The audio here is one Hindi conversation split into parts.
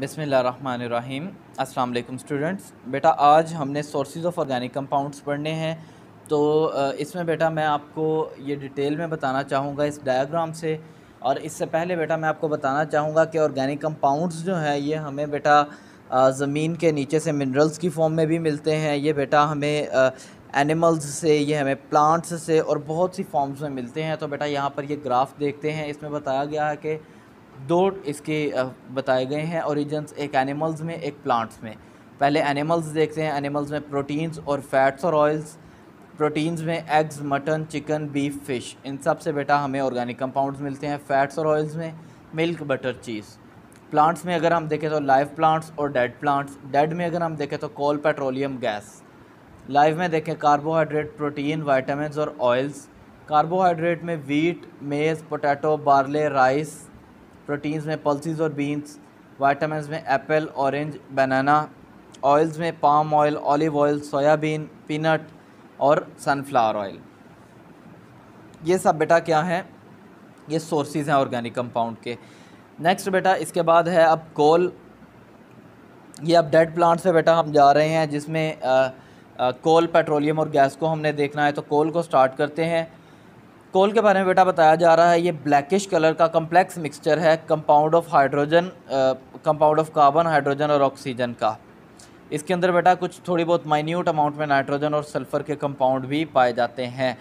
बिसमीम् अल्लाम स्टूडेंट्स बेटा आज हमने सोर्सेज ऑफ ऑर्गेनिक कंपाउंड्स पढ़ने हैं तो इसमें बेटा मैं आपको ये डिटेल में बताना चाहूँगा इस डायग्राम से और इससे पहले बेटा मैं आपको बताना चाहूँगा कि ऑर्गेनिक कंपाउंड्स जो हैं ये हमें बेटा ज़मीन के नीचे से मिनरल्स की फॉर्म में भी मिलते हैं ये बेटा हमें एनिमल्स से ये हमें प्लांट्स से और बहुत सी फॉर्म्स में मिलते हैं तो बेटा यहाँ पर ये ग्राफ देखते हैं इसमें बताया गया है कि दो इसके बताए गए हैं ओरिजन्स एक एनिमल्स में एक प्लांट्स में पहले एनिमल्स देखते हैं एनिमल्स में प्रोटीन्स और फैट्स और ऑयल्स प्रोटीन्स में eggs mutton chicken beef fish इन सब से बेटा हमें ऑर्गेनिक कंपाउंड्स मिलते हैं फैट्स और ऑयल्स में मिल्क बटर चीज़ प्लांट्स में अगर हम देखें तो लाइव प्लांट्स और डेड प्लांट्स डेड में अगर हम देखें तो कोल पेट्रोलियम गैस लाइव में देखें कार्बोहाइड्रेट प्रोटीन वाइटामस और ऑयल्स कार्बोहाइड्रेट में wheat maize potato barley rice proteins में पल्सिस और बीन्स वाइटामस में एप्पल ऑरेंज बनाना ऑयल्स में palm oil olive oil soybean peanut और सनफ्लावर ऑयल ये सब बेटा क्या है ये सोर्सेज हैं ऑर्गेनिक कंपाउंड के नेक्स्ट बेटा इसके बाद है अब कोल ये अब डेड प्लांट से बेटा हम जा रहे हैं जिसमें कोल पेट्रोलियम और गैस को हमने देखना है तो कोल को स्टार्ट करते हैं कोल के बारे में बेटा बताया जा रहा है ये ब्लैकिश कलर का कम्प्लेक्स मिक्सचर है compound of hydrogen compound of carbon hydrogen और ऑक्सीजन का इसके अंदर बेटा कुछ थोड़ी बहुत माइन्यूट अमाउंट में नाइट्रोजन और सल्फ़र के कंपाउंड भी पाए जाते हैं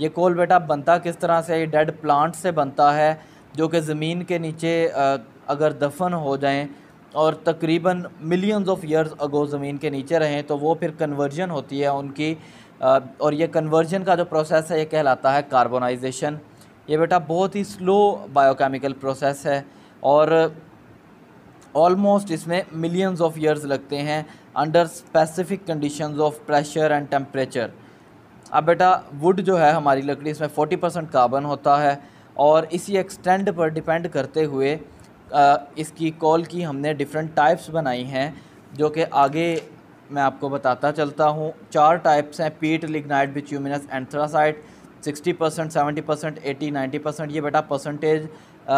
ये कोल बेटा बनता किस तरह से ये डेड प्लांट से बनता है जो कि ज़मीन के नीचे अगर दफन हो जाएं और तकरीबन मिलियंस ऑफ इयर्स अगो ज़मीन के नीचे रहें तो वो फिर कन्वर्जन होती है उनकी और ये कन्वर्जन का जो प्रोसेस है ये कहलाता है कार्बोनाइजेशन ये बेटा बहुत ही स्लो बायोकेमिकल प्रोसेस है और ऑलमोस्ट इसमें मिलियंस ऑफ ईयर्स लगते हैं under specific conditions of pressure and temperature अब बेटा वुड जो है हमारी लकड़ी इसमें 40 परसेंट कार्बन होता है और इसी एक्सटेंड पर डिपेंड करते हुए इसकी कॉल की हमने डिफरेंट टाइप्स बनाई हैं जो कि आगे मैं आपको बताता चलता हूँ चार टाइप्स हैं peat lignite bituminous anthracite 60 percent seventy percent eighty ninety percent ये बेटा percentage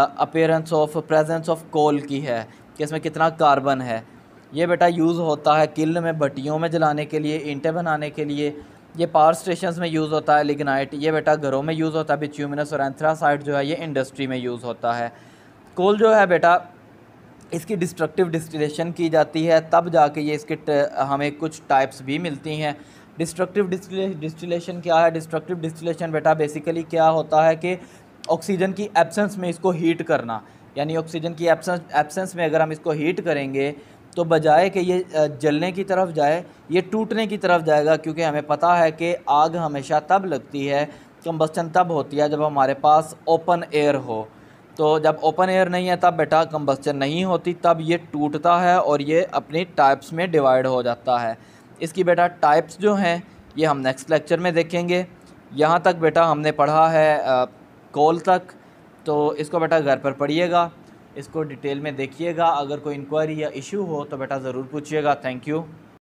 appearance of presence of coal की है कि इसमें कितना कार्बन है ये बेटा यूज़ होता है किल में भट्टियों में जलाने के लिए ईंटें बनाने के लिए ये पावर स्टेशन में यूज़ होता है लिग्नाइट ये बेटा घरों में यूज़ होता है बिच्यूमिनस और एंथ्रासाइट जो है ये इंडस्ट्री में यूज़ होता है कोल जो है बेटा इसकी डिस्ट्रक्टिव डिस्टिलेशन की जाती है तब जाके ये इसके हमें कुछ टाइप्स भी मिलती हैं डिस्ट्रक्टिव डिस्टिलेशन क्या है डिस्ट्रक्टिव डिस्टिलेशन बेटा बेसिकली क्या होता है कि ऑक्सीजन की एब्सेंस में इसको हीट करना यानी ऑक्सीजन की एब्सेंस एब्सेंस में अगर हम इसको हीट करेंगे तो बजाय कि ये जलने की तरफ जाए ये टूटने की तरफ जाएगा क्योंकि हमें पता है कि आग हमेशा तब लगती है कम्बस्टन तब होती है जब हमारे पास ओपन एयर हो तो जब ओपन एयर नहीं है तब बेटा कंबस्चर नहीं होती तब ये टूटता है और ये अपनी टाइप्स में डिवाइड हो जाता है इसकी बेटा टाइप्स जो हैं ये हम नेक्स्ट लेक्चर में देखेंगे यहाँ तक बेटा हमने पढ़ा है कॉल तक तो इसको बेटा घर पर पढ़िएगा इसको डिटेल में देखिएगा अगर कोई इंक्वायरी या इशू हो तो बेटा ज़रूर पूछिएगा थैंक यू